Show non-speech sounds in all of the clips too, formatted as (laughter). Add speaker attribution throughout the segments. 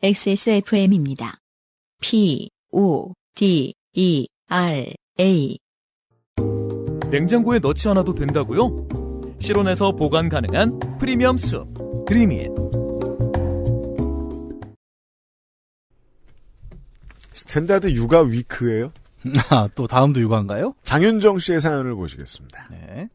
Speaker 1: XSFM입니다. P, O, D, E, R, A. 냉장고에 넣지 않아도 된다고요? 실온에서 보관 가능한 프리미엄 숲, 드림인. 스탠다드 육아 위크예요?
Speaker 2: (laughs) 아, 또 다음도 육아인가요? 장윤정 씨의 사연을 보시겠습니다. 네.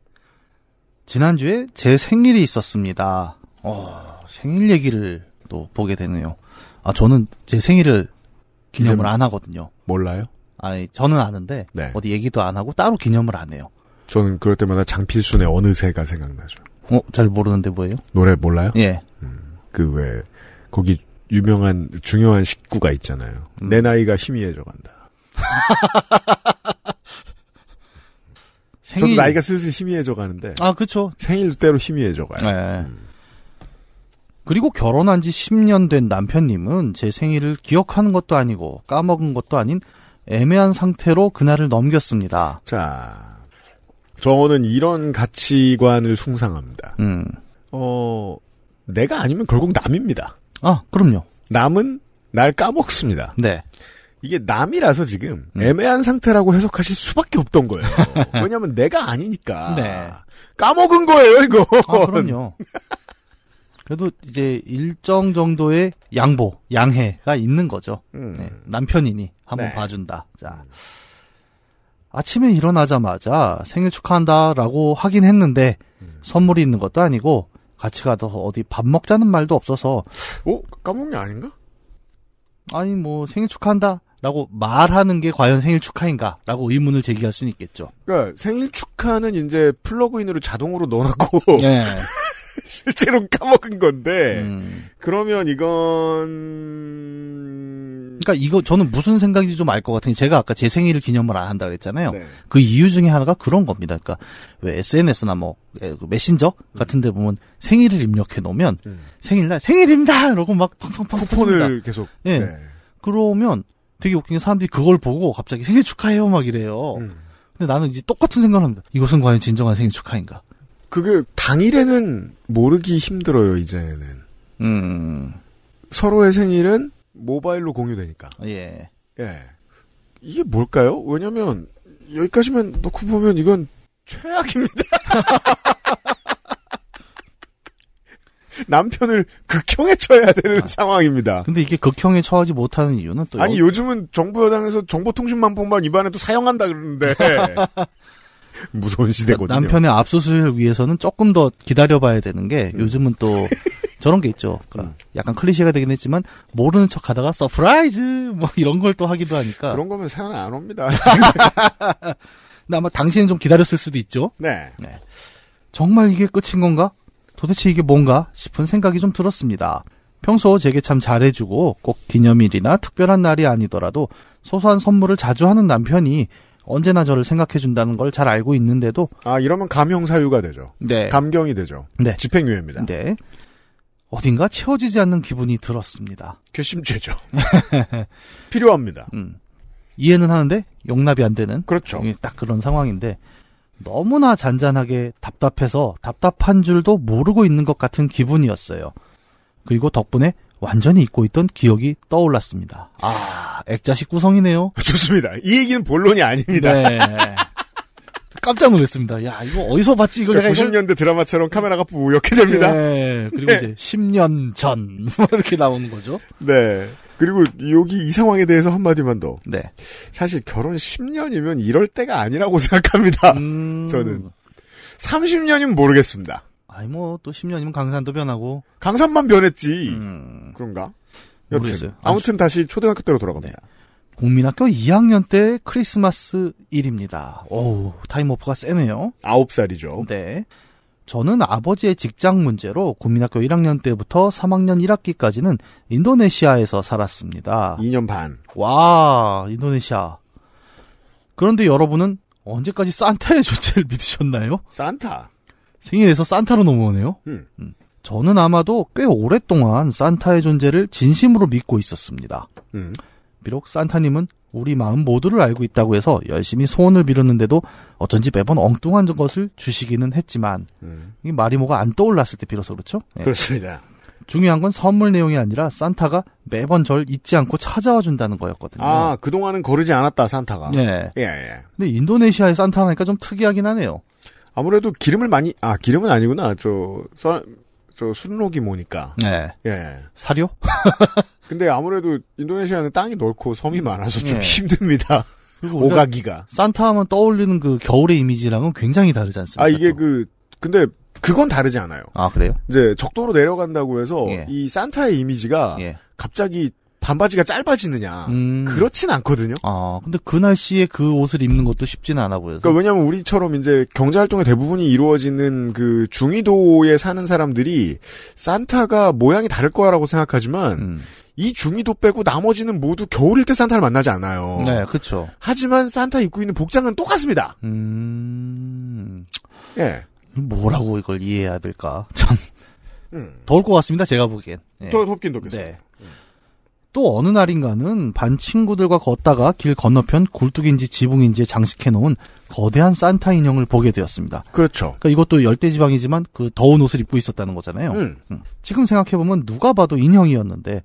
Speaker 2: 지난주에 제 생일이 있었습니다. 어, 생일 얘기를 또 보게 되네요. 아 저는 제 생일을 기념을 안 하거든요. 몰라요? 아니 저는 아는데 네. 어디 얘기도 안 하고 따로 기념을 안 해요.
Speaker 1: 저는 그럴 때마다 장필순의 어느새가 생각나죠.
Speaker 2: 어, 잘 모르는데 뭐예요?
Speaker 1: 노래 몰라요? 예. 음, 그왜 거기 유명한 중요한 식구가 있잖아요. 음. 내 나이가 희미해져 간다. (laughs)
Speaker 2: 생일... 저도 나이가 슬슬
Speaker 1: 희미해져 가는데.
Speaker 2: 아, 그렇죠. 생일도 때로 희미해져 가요. 네. 음. 그리고 결혼한 지 10년 된 남편님은 제 생일을 기억하는 것도 아니고 까먹은 것도 아닌 애매한 상태로 그날을 넘겼습니다. 자, 저는 이런 가치관을
Speaker 1: 숭상합니다. 음. 어, 내가 아니면 결국 남입니다. 아, 그럼요. 남은 날 까먹습니다. 네. 이게 남이라서 지금 음. 애매한
Speaker 2: 상태라고 해석하실 수밖에 없던 거예요. (laughs) 왜냐하면 내가 아니니까 네. 까먹은 거예요 이거. 아, 그럼요. (laughs) 그래도 이제 일정 정도의 양보, 양해가 있는 거죠. 음. 네, 남편이니 한번 네. 봐준다. 자. 아침에 일어나자마자 생일 축하한다라고 하긴 했는데 음. 선물이 있는 것도 아니고 같이 가서 어디 밥 먹자는 말도 없어서 어? 까먹은 게 아닌가? 아니 뭐 생일 축하한다라고 말하는 게 과연 생일 축하인가라고 의문을 제기할 수는 있겠죠.
Speaker 1: 그니까 생일 축하는 이제 플러그인으로 자동으로
Speaker 2: 넣어놨고 네. (laughs)
Speaker 1: (laughs) 실제로 까먹은 건데 음. 그러면 이건
Speaker 2: 그러니까 이거 저는 무슨 생각인지 좀 알 것 같은 게 제가 아까 제 생일을 기념을 안 한다 그랬잖아요. 네. 그 이유 중에 하나가 그런 겁니다. 그러니까 왜 SNS나 뭐 예, 그 메신저 음. 같은 데 보면 생일을 입력해 놓으면 음. 생일날 생일입니다 이러고 막 팡팡팡 쿠폰을 팝니다. 계속 예. 네. 그러면 되게 웃긴 게 사람들이 그걸 보고 갑자기 생일 축하해요 막 이래요. 음. 근데 나는 이제 똑같은 생각을 합니다. 이것은 과연 진정한 생일 축하인가?
Speaker 1: 그게 당일에는 모르기 힘들어요 이제는. 음. 서로의 생일은 모바일로 공유되니까.
Speaker 2: 예. 예.
Speaker 1: 이게 뭘까요? 왜냐면 여기까지만 놓고 보면 이건
Speaker 2: 최악입니다.
Speaker 1: (laughs) 남편을 극형에 처해야 되는 아,
Speaker 2: 상황입니다. 근데 이게 극형에 처하지 못하는 이유는 또 아니 여...
Speaker 1: 요즘은 정부 여당에서 정보통신망법만 입안에도 사용한다 그러는데 (laughs)
Speaker 2: (laughs) 무서운 시대거든요. 그러니까 남편의 압수수색을 위해서는 조금 더 기다려봐야 되는 게 음. 요즘은 또 (laughs) 저런 게 있죠. 그러니까 음. 약간 클리셰가 되긴 했지만 모르는 척 하다가 서프라이즈 뭐 이런 걸 또 하기도 하니까 그런
Speaker 1: 거면 생각 안 옵니다. (laughs)
Speaker 2: 근데 아마 당신은 좀 기다렸을 수도 있죠. 네. 네. 정말 이게 끝인 건가? 도대체 이게 뭔가 싶은 생각이 좀 들었습니다. 평소 제게 참 잘해주고 꼭 기념일이나 특별한 날이 아니더라도 소소한 선물을 자주 하는 남편이 언제나 저를 생각해준다는 걸 잘 알고 있는데도 아 이러면 감형사유가 되죠.
Speaker 1: 네. 감경이 되죠.
Speaker 2: 네. 집행유예입니다. 네. 어딘가 채워지지 않는 기분이 들었습니다. 괘씸죄죠. (laughs) 필요합니다. 음. 이해는 하는데 용납이 안 되는 그렇죠. 딱 그런 상황인데 너무나 잔잔하게 답답해서 답답한 줄도 모르고 있는 것 같은 기분이었어요. 그리고 덕분에 완전히 잊고 있던 기억이 떠올랐습니다. 아, 액자식 구성이네요. (laughs) 좋습니다. 이 얘기는 본론이 아닙니다. 네. 깜짝 놀랐습니다. 야, 이거 어디서 봤지? 이걸 그러니까 내가 90년대 이걸...
Speaker 1: 드라마처럼 카메라가 뿌옇게 됩니다. 네. 예, 그리고 네. 이제
Speaker 2: 10년 전 (laughs) 뭐 이렇게 나오는
Speaker 1: 거죠. 네. 그리고 여기 이 상황에 대해서 한마디만 더. 네. 사실 결혼 10년이면 이럴 때가 아니라고 (laughs) 생각합니다. 음... 저는 30년이면
Speaker 2: 모르겠습니다. 아니 뭐또 10년이면 강산도 변하고 강산만 변했지 음... 그런가?
Speaker 1: 여튼 모르겠요 아무튼
Speaker 2: 다시 초등학교 때로 돌아갑니다. 네. 국민학교 2학년 때 크리스마스 일입니다. 오우 타임오프가 세네요. 9살이죠. 네. 저는 아버지의 직장 문제로 국민학교 1학년 때부터 3학년 1학기까지는 인도네시아에서 살았습니다. 2년 반. 와, 인도네시아. 그런데 여러분은 언제까지 산타의 존재를 (laughs) 믿으셨나요? 산타. 생일에서 산타로 넘어오네요. 음. 음. 저는 아마도 꽤 오랫동안 산타의 존재를 진심으로 믿고 있었습니다. 음. 비록 산타님은 우리 마음 모두를 알고 있다고 해서 열심히 소원을 빌었는데도 어쩐지 매번 엉뚱한 것을 주시기는 했지만 음. 이 말이 뭐가 안 떠올랐을 때 비로소 그렇죠? 네. 그렇습니다. 중요한 건 선물 내용이 아니라 산타가 매번 절 잊지 않고 찾아와 준다는 거였거든요. 아,
Speaker 1: 그동안은 거르지 않았다, 산타가. 네. 예, 예.
Speaker 2: 근데 인도네시아의 산타라니까 좀 특이하긴 하네요. 아무래도 기름을 많이 아
Speaker 1: 기름은 아니구나 저저 저 순록이 뭐니까
Speaker 2: 네. 예 사료
Speaker 1: (laughs) 근데 아무래도 인도네시아는 땅이 넓고 섬이 많아서 좀 네.
Speaker 2: 힘듭니다 오가기가 산타 하면 떠올리는 그 겨울의 이미지랑은 굉장히 다르지 않습니까? 아 이게 또. 그 근데 그건 다르지 않아요. 아 그래요?
Speaker 1: 이제 적도로 내려간다고 해서 예. 이 산타의 이미지가 예.
Speaker 2: 갑자기 반바지가 짧아지느냐 음. 그렇진 않거든요. 아 근데 그 날씨에 그 옷을 입는 것도 쉽지는 않아 보여서. 그러니까
Speaker 1: 왜냐하면 우리처럼 이제 경제 활동의 대부분이 이루어지는 그 중위도에 사는 사람들이 산타가 모양이 다를 거라고 생각하지만 음. 이 중위도 빼고 나머지는 모두 겨울일 때 산타를 만나지 않아요.
Speaker 2: 네, 그렇죠.
Speaker 1: 하지만 산타 입고 있는 복장은 똑같습니다. 음. 예.
Speaker 2: 뭐라고 이걸 이해해야 될까? 참. 음. 더울 것 같습니다. 제가 보기엔. 예. 더 덥긴 덥겠어요. 네. 음. 또 어느 날인가는 반 친구들과 걷다가 길 건너편 굴뚝인지 지붕인지 장식해놓은 거대한 산타 인형을 보게 되었습니다. 그렇죠. 그러니까 이것도 열대지방이지만 그 더운 옷을 입고 있었다는 거잖아요. 음. 음. 지금 생각해보면 누가 봐도 인형이었는데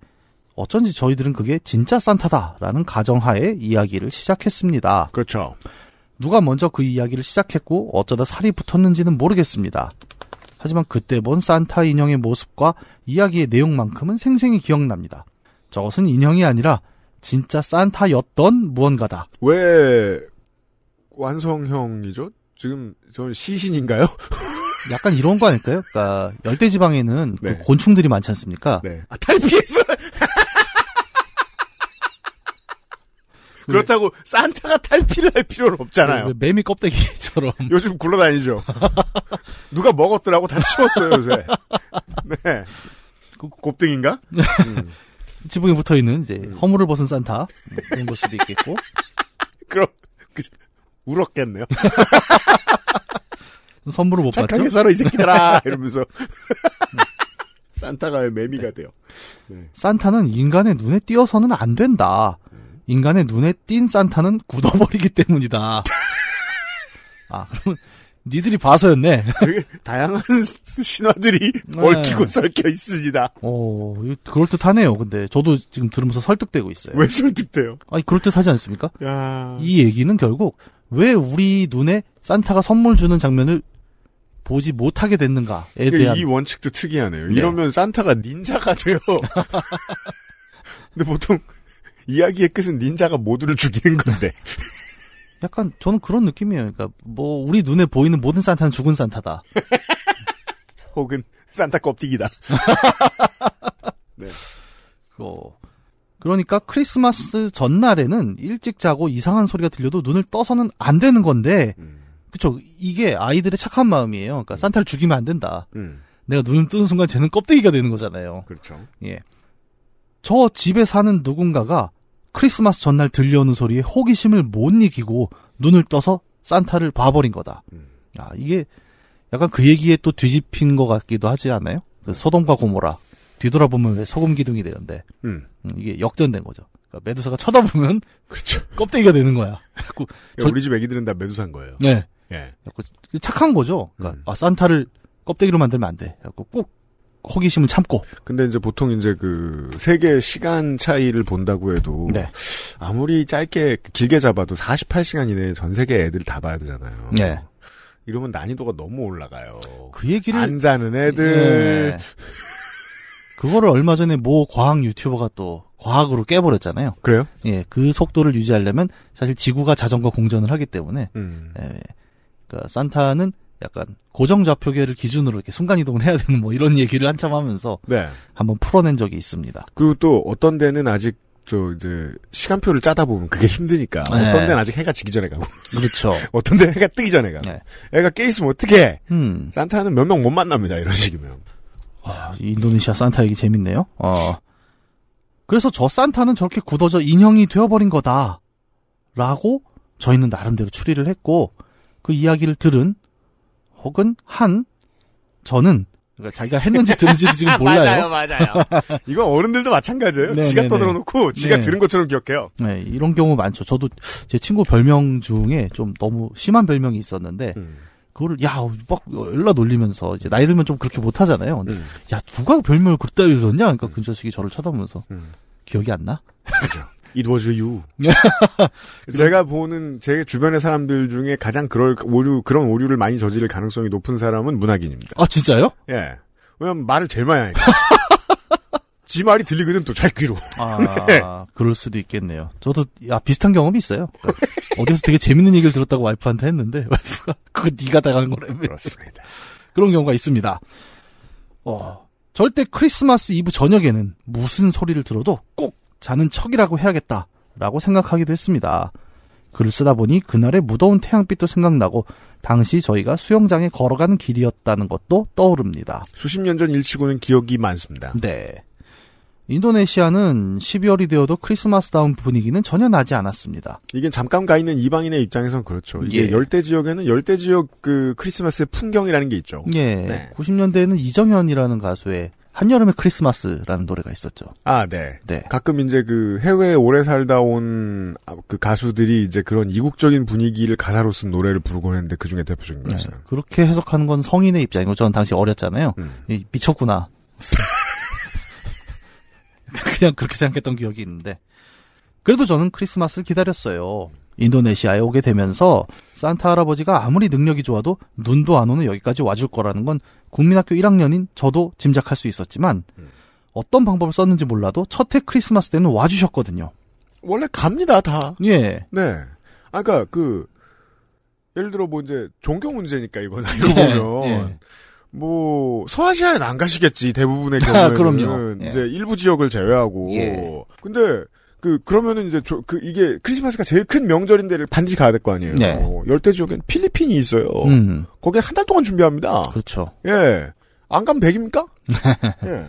Speaker 2: 어쩐지 저희들은 그게 진짜 산타다라는 가정하에 이야기를 시작했습니다. 그렇죠. 누가 먼저 그 이야기를 시작했고 어쩌다 살이 붙었는지는 모르겠습니다. 하지만 그때 본 산타 인형의 모습과 이야기의 내용만큼은 생생히 기억납니다. 저것은 인형이 아니라 진짜 산타였던 무언가다.
Speaker 1: 왜
Speaker 2: 완성형이죠? 지금 저는 시신인가요? (laughs) 약간 이런 거 아닐까요? 그러니까 열대 지방에는 그 네. 그 곤충들이 많지 않습니까? 네. 아, 탈피했어. (laughs) 그렇다고 산타가
Speaker 1: 탈피를 할 필요는 없잖아요. 네, 네, 매미 껍데기처럼. (laughs) 요즘 굴러다니죠. 누가 먹었더라고 다 치웠어요 요새. 네.
Speaker 2: 곱등인가? 네. 음. 지붕에 붙어 있는 이제 음. 허물을 벗은 산타 이런걸 수도 있겠고. (laughs) 그럼 그 울었겠네요. (laughs) 선물을 못 착하게 받죠. 살아 이 새끼들아 (laughs) 이러면서
Speaker 1: 산타가 매미가 돼요? 네.
Speaker 2: 산타는 인간의 눈에 띄어서는 안 된다. 네. 인간의 눈에 띈 산타는 굳어버리기 때문이다. 아, 그러면 니들이 봐서였네. (laughs) 되게 다양한 (laughs)
Speaker 1: 신화들이 네. 얽히고 썰켜
Speaker 2: 있습니다. 어, 그럴듯하네요. 근데 저도 지금 들으면서 설득되고 있어요. 왜 설득돼요? 아니, 그럴듯하지 않습니까? 야... 이 얘기는 결국 왜 우리 눈에 산타가 선물 주는 장면을 보지 못하게 됐는가에 그러니까 대한 이
Speaker 1: 원칙도 특이하네요. 네. 이러면 산타가 닌자가 돼요. (laughs)
Speaker 2: 근데 보통 이야기의 끝은 닌자가 모두를 죽이는 건데. 약간 저는 그런 느낌이에요. 그러니까 뭐 우리 눈에 보이는 모든 산타는 죽은 산타다.
Speaker 1: (laughs) 혹은 산타 껍데기다. (laughs) 네.
Speaker 2: 어. 그러니까 크리스마스 전날에는 일찍 자고 이상한 소리가 들려도 눈을 떠서는 안 되는 건데, 음. 그쵸. 이게 아이들의 착한 마음이에요. 그러니까 음. 산타를 죽이면 안 된다. 음. 내가 눈을 뜨는 순간 쟤는 껍데기가 되는 거잖아요. 그렇죠. 예. 저 집에 사는 누군가가 크리스마스 전날 들려오는 소리에 호기심을 못 이기고 눈을 떠서 산타를 봐버린 거다. 음. 아, 이게 약간 그 얘기에 또 뒤집힌 것 같기도 하지 않아요? 그 음. 소돔과 고모라. 뒤돌아보면 왜 소금 기둥이 되는데. 음. 음 이게 역전된 거죠. 그러니까 메두사가 쳐다보면 (laughs) 그렇죠. 껍데기가 되는 거야. (laughs) 그리갖고 저... 예, 우리 집 애기들은 다 메두사인 거예요. 네. 예. 착한 거죠. 그러니까 음. 아, 산타를 껍데기로 만들면 안 돼. 꼭 호기심을 참고. 근데 이제 보통 이제 그 세계
Speaker 1: 시간 차이를 본다고 해도 네. 아무리 짧게 길게 잡아도 48시간
Speaker 2: 이내에 전 세계 애들 다 봐야 되잖아요. 네.
Speaker 1: 이러면 난이도가 너무 올라가요. 그 얘기를 안 자는 애들. 네.
Speaker 2: 그거를 얼마 전에 모 과학 유튜버가 또 과학으로 깨버렸잖아요. 그래요? 예, 그 속도를 유지하려면 사실 지구가 자전거 공전을 하기 때문에 음. 예, 그러니까 산타는 약간 고정 좌표계를 기준으로 이렇게 순간 이동을 해야 되는 뭐 이런 얘기를 한참 하면서 네. 한번 풀어낸 적이 있습니다. 그리고 또 어떤 데는 아직 저 이제 시간표를 짜다 보면 그게 힘드니까 네. 어떤 데는 아직 해가 지기
Speaker 1: 전에 가고 그렇죠. (laughs) 어떤 데는 해가 뜨기 전에 가고 네. 애가 깨 있으면 어떻게 해? 음. 산타는 몇
Speaker 2: 명 못 만납니다 이런 식이면. 와, 인도네시아 산타 얘기 재밌네요. 어. 그래서 저 산타는 저렇게 굳어져 인형이 되어버린 거다라고 저희는 나름대로 추리를 했고 그 이야기를 들은 혹은 한 저는 그러니까 자기가 했는지 들은지도 지금 (laughs) 몰라요. 맞아요, 맞아요. (laughs) 이거 어른들도 마찬가지예요.
Speaker 1: 네네네. 지가 네, 떠들어놓고 네. 지가 네 들은 것처럼 기억해요.
Speaker 2: 네, 이런 경우 많죠. 저도 제 친구 별명 중에 좀 너무 심한 별명이 있었는데 음. 그거를 야막 열라 놀리면서 이제 나이 들면 좀 그렇게 못 하잖아요. 음. 야 누가 별명을 그따위로 썼냐? 그러니까 음. 그 자식이 저를 쳐다보면서 음. 기억이 안 나? 그죠. It was you. 제가 (laughs) 보는
Speaker 1: 제 주변의 사람들 중에 가장 그럴 오류 그런 오류를 많이 저지를 가능성이 높은 사람은 문학인입니다.
Speaker 2: 아 진짜요? 예. 왜냐면 말을 제일 많이 하니까. (laughs) 지 말이 들리거든 또 잘 귀로. 아, (laughs) 네. 그럴 수도 있겠네요. 저도 야, 비슷한 경험이 있어요. 그러니까 어디서 되게 재밌는 얘기를 들었다고 와이프한테 했는데 와이프가 그거 네가 당한 거래 그렇습니다. 그런 경우가 있습니다. 어, 절대 크리스마스 이브 저녁에는 무슨 소리를 들어도 꼭 자는 척이라고 해야겠다라고 생각하기도 했습니다. 글을 쓰다 보니 그날의 무더운 태양빛도 생각나고 당시 저희가 수영장에 걸어가는 길이었다는 것도 떠오릅니다. 수십 년 전 일치고는 기억이 많습니다. 네. 인도네시아는 12월이 되어도 크리스마스다운 분위기는 전혀 나지 않았습니다. 이게 잠깐 가 있는 이방인의 입장에선 그렇죠. 이게 예.
Speaker 1: 열대 지역에는 열대 지역 그 크리스마스의 풍경이라는 게 있죠. 예. 네.
Speaker 2: 90년대에는 이정현이라는 가수의 한여름의 크리스마스라는 노래가 있었죠. 아, 네.
Speaker 1: 네. 가끔 이제 그 해외에 오래 살다 온그 아, 가수들이 이제 그런 이국적인
Speaker 2: 분위기를 가사로 쓴 노래를 부르곤 했는데 그 중에 대표적인 네. 거였어 그렇게 해석하는 건 성인의 입장이고 저는 당시 어렸잖아요. 음. 미쳤구나. (laughs) 그냥 그렇게 생각했던 기억이 있는데. 그래도 저는 크리스마스를 기다렸어요. 인도네시아에 오게 되면서 산타 할아버지가 아무리 능력이 좋아도 눈도 안 오는 여기까지 와줄 거라는 건 국민학교 1학년인 저도 짐작할 수 있었지만 어떤 방법을 썼는지 몰라도 첫 해 크리스마스 때는 와주셨거든요. 원래 갑니다 다. 예. 네. 아까 그러니까
Speaker 1: 그 예를 들어 뭐 이제 종교 문제니까 이건 알고 예, 보면 예. 뭐 서아시아는 에안 가시겠지 대부분의 아, 경우에는 아, 이제 예. 일부 지역을 제외하고. 예. 근데 그 그러면은 이제 저, 그 이게 크리스마스가 제일 큰 명절인데를 반드시 가야 될 거 아니에요. 네. 어, 열대 지역엔 필리핀이 있어요. 음. 거기에 한 달 동안 준비합니다. 그렇죠.
Speaker 2: 예. 안 가면 백입니까?
Speaker 1: (laughs) 예.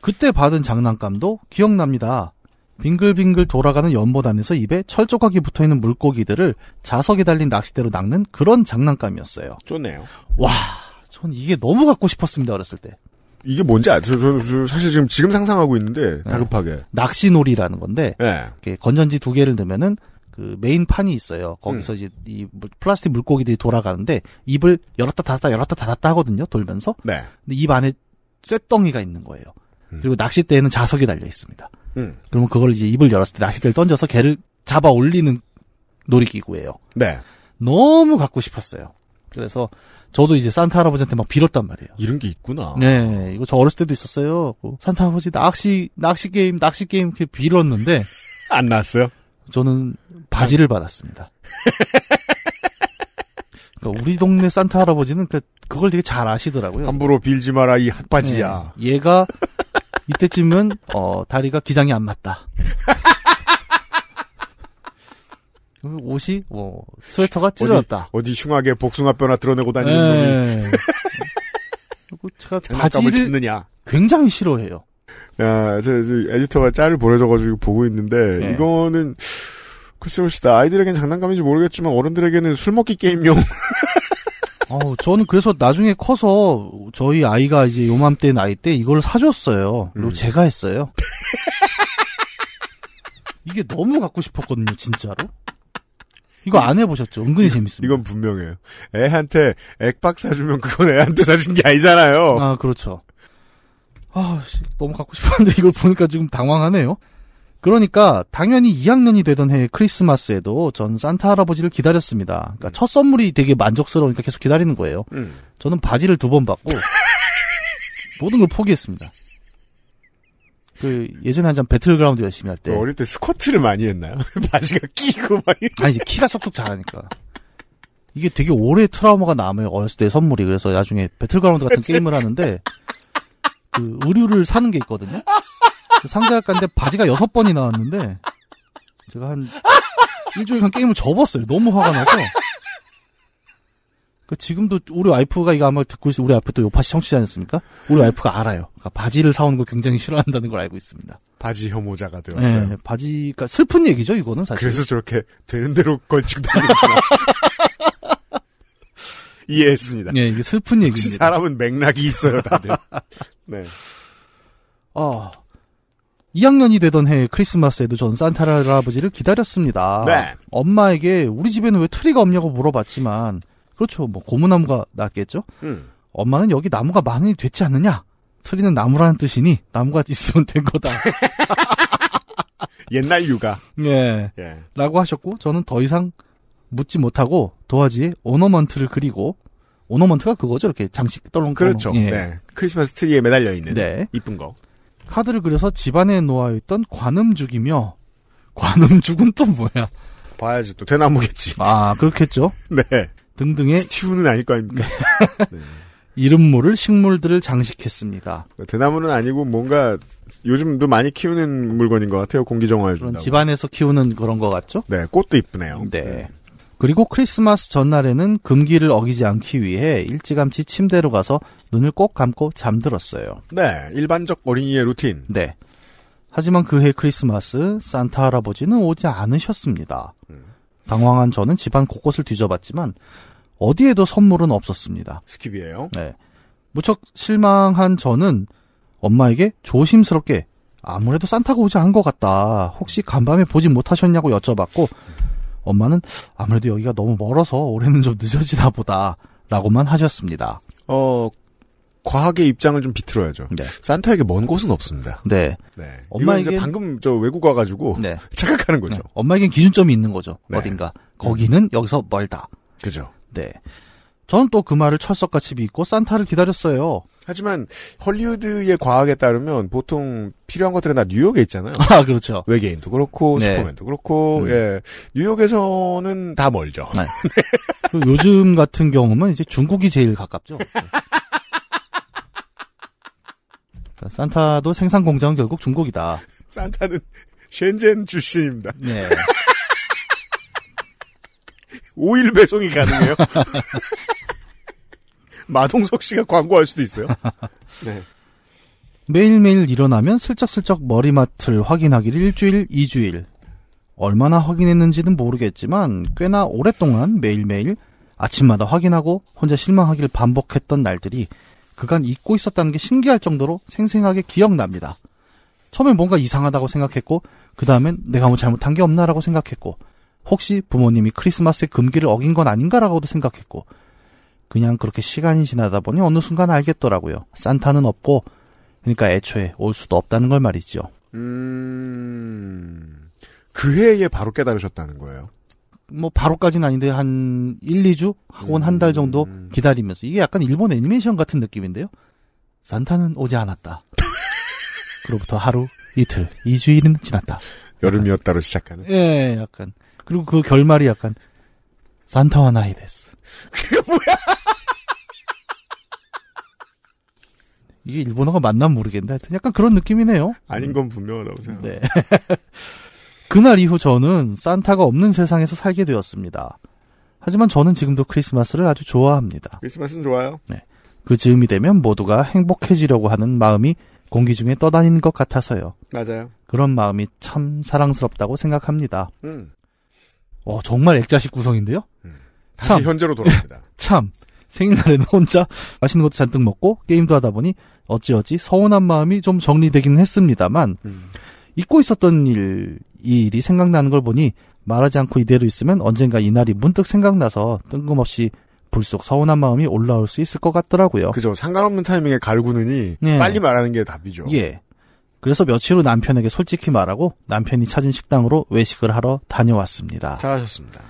Speaker 2: 그때 받은 장난감도 기억납니다. 빙글빙글 돌아가는 연못 안에서 입에 철조각이 붙어있는 물고기들을 자석에 달린 낚싯대로 낚는 그런 장난감이었어요. 좋네요. 와, 전 이게 너무 갖고 싶었습니다, 어렸을 때. 이게 뭔지 아죠? 저는 사실 지금 지금 상상하고 있는데 네. 다급하게 네. 낚시놀이라는 건데 네. 건전지 두 개를 넣으면은 그 메인 판이 있어요. 거기서 음. 이제 이 플라스틱 물고기들이 돌아가는데 입을 열었다 닫았다 열었다 닫았다 하거든요. 돌면서. 네. 근데 입 안에 쇳덩이가 있는 거예요. 음. 그리고 낚싯대에는 자석이 달려 있습니다. 음. 그러면 그걸 이제 입을 열었을 때 낚싯대를 던져서 개를 잡아 올리는 놀이기구예요. 네. 너무 갖고 싶었어요. 그래서 저도 이제 산타 할아버지한테 막 빌었단 말이에요. 이런 게 있구나. 네, 이거 저 어렸을 때도 있었어요. 그 산타 할아버지 낚시 낚시 게임 낚시 게임 이렇게 빌었는데 (laughs) 안 나왔어요? 저는 바지를 받았습니다. (laughs) 그러니까 우리 동네 산타 할아버지는 그, 그걸 되게 잘 아시더라고요. 함부로 빌지 마라 이 핫바지야. 네, 얘가 이때쯤은 어, 다리가 기장이 안 맞다. (laughs)
Speaker 1: 옷이 뭐 스웨터가 찢어졌다. 어디, 어디 흉하게 복숭아뼈나 드러내고
Speaker 2: 다니는 네. 놈이. 제가 (laughs) 바지를 찾느냐.
Speaker 1: 굉장히 싫어해요. 야, 아, 저, 저 에디터가 짤을 보내줘가지고 보고 있는데 네. 이거는 글쎄
Speaker 2: 봅시다. 아이들에겐 장난감인지 모르겠지만 어른들에게는 술 먹기 게임용. 어, (laughs) 저는 그래서 나중에 커서 저희 아이가 이제 요맘때 나이 때 이걸 사줬어요. 그리고 음. 제가 했어요. (laughs) 이게 너무 갖고 싶었거든요, 진짜로. 이거 안 해보셨죠? 은근히 재밌습니다. 이건 분명해요. 애한테 액박
Speaker 1: 사주면 그건 애한테 사준 게 아니잖아요. 아, 그렇죠.
Speaker 2: 아, 너무 갖고 싶었는데 이걸 보니까 지금 당황하네요. 그러니까 당연히 2학년이 되던 해의 크리스마스에도 전 산타 할아버지를 기다렸습니다. 그러니까 음. 첫 선물이 되게 만족스러우니까 계속 기다리는 거예요. 음. 저는 바지를 두 번 받고 (laughs) 모든 걸 포기했습니다. 그 예전에 한참 배틀그라운드 열심히 할때 그 어릴 때 스쿼트를 많이 했나요? (laughs) 바지가 끼고 많이 아니 키가 쑥쑥 자라니까 이게 되게 오래 트라우마가 남아요 어렸을 때 선물이 그래서 나중에 배틀그라운드 같은 게임을 하는데 그 의류를 사는 게 있거든요 그 상자를 할 깐데 바지가 여섯 번이 나왔는데 제가 한 일주일간 게임을 접었어요 너무 화가 나서 그 지금도 우리 와이프가 이거 아마 듣고 있어 우리 와이프도 요파시 청취지 않습니까? 우리 와이프가 알아요. 그러니까 바지를 사오는 걸 굉장히 싫어한다는 걸 알고 있습니다. 바지 혐오자가 되었어요. 네, 바지가 슬픈 얘기죠, 이거는 사실. 그래서 저렇게
Speaker 1: 되는 대로 걸치고 다니는구나. (laughs) 이해했습니다. 네, 이게 슬픈 얘기입니다. 사람은 맥락이 있어요, 다들. 네.
Speaker 2: 어, 아, 2학년이 되던 해 크리스마스에도 전 산타 할아버지를 기다렸습니다. 네. 엄마에게 우리 집에는 왜 트리가 없냐고 물어봤지만 그렇죠. 뭐 고무나무가 낫겠죠. 음. 엄마는 여기 나무가 많으니 됐지 않느냐? 트리는 나무라는 뜻이니 나무가 (laughs) 있으면 된 거다.
Speaker 1: (laughs) 옛날 육아. 예. 예.
Speaker 2: 라고 하셨고 저는 더 이상 묻지 못하고 도화지에 오너먼트를 그리고 오너먼트가 그거죠. 이렇게 장식 떨렁 그렇죠. 예. 네. 크리스마스 트리에 매달려 있는 네. 이쁜 거. 카드를 그려서 집안에 놓아 있던 관음죽이며 관음죽은 또 뭐야? 봐야지 또 대나무겠지. 아 그렇겠죠. (laughs) 네. 등등의 스티우는 아닐 거 아닙니까? (laughs) 네.
Speaker 1: 이름 모를 식물들을 장식했습니다. 네, 대나무는 아니고 뭔가
Speaker 2: 요즘도 많이 키우는 물건인 것 같아요. 공기 정화해 준다. 집안에서 키우는 그런 것 같죠? 네, 꽃도 이쁘네요. 네. 네. 그리고 크리스마스 전날에는 금기를 어기지 않기 위해 일찌감치 침대로 가서 눈을 꼭 감고 잠들었어요.
Speaker 1: 네, 일반적 어린이의 루틴.
Speaker 2: 네. 하지만 그 해 크리스마스 산타 할아버지는 오지 않으셨습니다. 음. 당황한 저는 집안 곳곳을 뒤져봤지만 어디에도 선물은 없었습니다. 스킵이에요? 네. 무척 실망한 저는 엄마에게 조심스럽게 아무래도 산타가 오지 않은 것 같다. 혹시 간밤에 보지 못하셨냐고 여쭤봤고 엄마는 아무래도 여기가 너무 멀어서 올해는 좀 늦어지나 보다 라고만 하셨습니다. 어,
Speaker 1: 과학의 입장을 좀 비틀어야죠. 네.
Speaker 2: 산타에게 먼 곳은 없습니다. 네. 네. 엄마에게 방금 저 외국 와가지고 네. (laughs) 착각하는 거죠. 네. 엄마에겐 기준점이 있는 거죠. 네. 어딘가 네. 거기는 여기서 멀다. 그죠. 네. 저는 또 그 말을 철석같이 믿고 산타를 기다렸어요. 하지만 헐리우드의 과학에 따르면 보통
Speaker 1: 필요한 것들은 다 뉴욕에 있잖아요. 아 그렇죠. 외계인도 그렇고 네. 슈퍼맨도 그렇고 음. 예 뉴욕에서는
Speaker 2: 다 멀죠. 네. (laughs) 그 요즘 같은 경우는 이제 중국이 제일 가깝죠. (laughs) 그러니까 산타도 생산 공장은 결국 중국이다.
Speaker 1: (laughs) 산타는 쉔젠 출신입니다. 네. (laughs) 오일 배송이 가능해요. (laughs) 마동석 씨가 광고할 수도 있어요. 네.
Speaker 2: 매일매일 일어나면 슬쩍슬쩍 머리맡을 확인하기를 일주일, 이주일. 얼마나 확인했는지는 모르겠지만 꽤나 오랫동안 매일매일 아침마다 확인하고 혼자 실망하기를 반복했던 날들이 그간 잊고 있었다는 게 신기할 정도로 생생하게 기억납니다. 처음엔 뭔가 이상하다고 생각했고, 그 다음엔 내가 뭐 잘못한 게 없나라고 생각했고, 혹시 부모님이 크리스마스에 금기를 어긴 건 아닌가라고도 생각했고, 그냥 그렇게 시간이 지나다 보니 어느 순간 알겠더라고요. 산타는 없고, 그러니까 애초에 올 수도 없다는 걸 말이죠. 음, 그 해에 바로 깨달으셨다는 거예요. 뭐 바로까지는 아닌데 한 1, 2주 혹은 음. 한달 정도 기다리면서 이게 약간 일본 애니메이션 같은 느낌인데요. 산타는 오지 않았다. (laughs) 그로부터 하루, 이틀, 2주일은 지났다. 여름이었다로 시작하는. 예, 약간. 그리고 그 결말이 약간 산타와 나이 데스. 그게 뭐야? 이게 일본어가 맞나 모르겠는데 하여튼 약간 그런 느낌이네요. 아닌
Speaker 1: 건 분명하다고 생각합니다.
Speaker 2: 네. (laughs) 그날 이후 저는 산타가 없는 세상에서 살게 되었습니다. 하지만 저는 지금도 크리스마스를 아주 좋아합니다.
Speaker 1: 크리스마스는 좋아요?
Speaker 2: 네. 그 즈음이 되면 모두가 행복해지려고 하는 마음이 공기 중에 떠다니는 것 같아서요. 맞아요. 그런 마음이 참 사랑스럽다고 생각합니다. 음. 어, 정말 액자식 구성인데요? 음. 다시 참, 현재로 돌아옵니다. (laughs) 참, 생일날에는 혼자 맛있는 것도 잔뜩 먹고 게임도 하다 보니 어찌어찌 서운한 마음이 좀 정리되기는 했습니다만, 음. 잊고 있었던 일이 일이 생각나는 걸 보니 말하지 않고 이대로 있으면 언젠가 이날이 문득 생각나서 뜬금없이 불쑥 서운한 마음이 올라올 수 있을 것 같더라고요. 그죠. 상관없는 타이밍에 갈구느니 예. 빨리
Speaker 1: 말하는 게 답이죠. 예.
Speaker 2: 그래서 며칠 후 남편에게 솔직히 말하고 남편이 찾은 식당으로 외식을 하러 다녀왔습니다. 잘하셨습니다.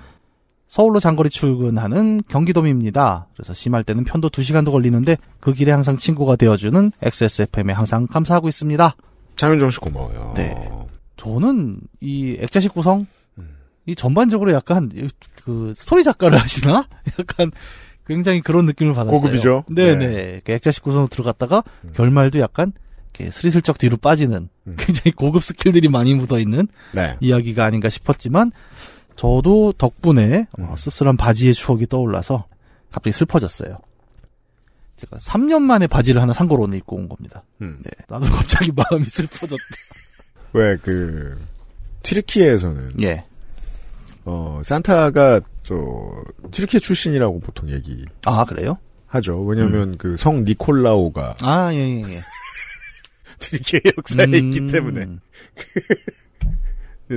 Speaker 2: 서울로 장거리 출근하는 경기도민입니다. 그래서 심할 때는 편도 2시간도 걸리는데 그 길에 항상 친구가 되어주는 XSFM에 항상 감사하고 있습니다. 장윤정 씨 고마워요. 네. 저는 이 액자식 구성 이 전반적으로 약간 그 스토리 작가를 (laughs) 하시나 약간 굉장히 그런 느낌을 받았어요. 고급이죠. 네네 네. 네. 네. 그 액자식 구성으로 들어갔다가 음. 결말도 약간 이렇게 스리슬쩍 뒤로 빠지는 음. 굉장히 고급 스킬들이 많이 묻어 있는 네. 이야기가 아닌가 싶었지만 저도 덕분에 어, 음. 어, 씁쓸한 바지의 추억이 떠올라서 갑자기 슬퍼졌어요. 제가 3년 만에 바지를 하나 산걸로 오늘 입고 온 겁니다. 음. 네, 나도 (laughs) 갑자기 마음이 슬퍼졌다. 왜그트리키에서는 예.
Speaker 1: 어 산타가 저트리키 출신이라고 보통 얘기. 아 그래요? 하죠. 왜냐하면 음. 그성 니콜라오가
Speaker 2: 아 예예 예. 예, 예. (laughs) 튀키예 역사에 음... 있기
Speaker 1: 때문에.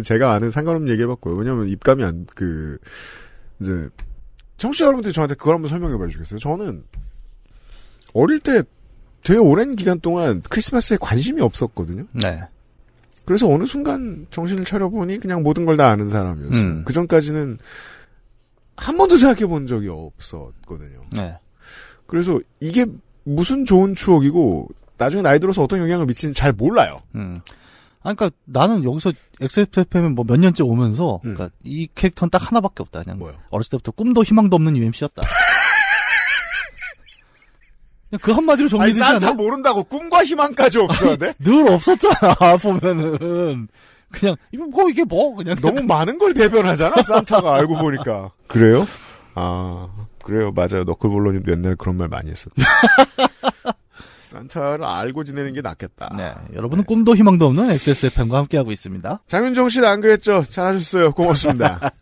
Speaker 1: 제가 아는 상관없는 얘기해봤고요. 왜냐면 입감이 안, 그, 이제, 청취자 여러분들이 저한테 그걸 한번 설명해봐 주겠어요? 저는, 어릴 때 되게 오랜 기간 동안 크리스마스에 관심이 없었거든요. 네. 그래서 어느 순간 정신을 차려보니 그냥 모든 걸 다 아는 사람이었어요. 음. 그 전까지는 한 번도 생각해 본 적이 없었거든요. 네. 그래서
Speaker 2: 이게 무슨 좋은 추억이고 나중에 나이 들어서 어떤 영향을 미치는지 잘 몰라요. 음. 아, 그러니까 나는 여기서 XFM에 뭐 몇 년째 오면서 음. 그러니까 이 캐릭터는 딱 하나밖에 없다. 그냥 뭐요? 어렸을 때부터 꿈도 희망도 없는 UMC였다. (laughs) 그 한마디로 정리되지 아니, 산타 모른다고 꿈과 희망까지 없어야 아니, 돼? 늘 없었잖아 (laughs) 보면은 그냥 이거 뭐 이게 뭐 그냥 너무 많은 걸 대변하잖아
Speaker 1: 산타가 알고 보니까 그래요? 아 그래요 맞아요 너클볼로님도 옛날에 그런 말 많이
Speaker 2: 했었죠 (laughs) 산타를 알고
Speaker 1: 지내는 게 낫겠다 네
Speaker 2: 여러분은 네. 꿈도 희망도 없는 XSFM과 함께하고 있습니다 장윤정 씨도 안 그랬죠 잘하셨어요 고맙습니다 (laughs)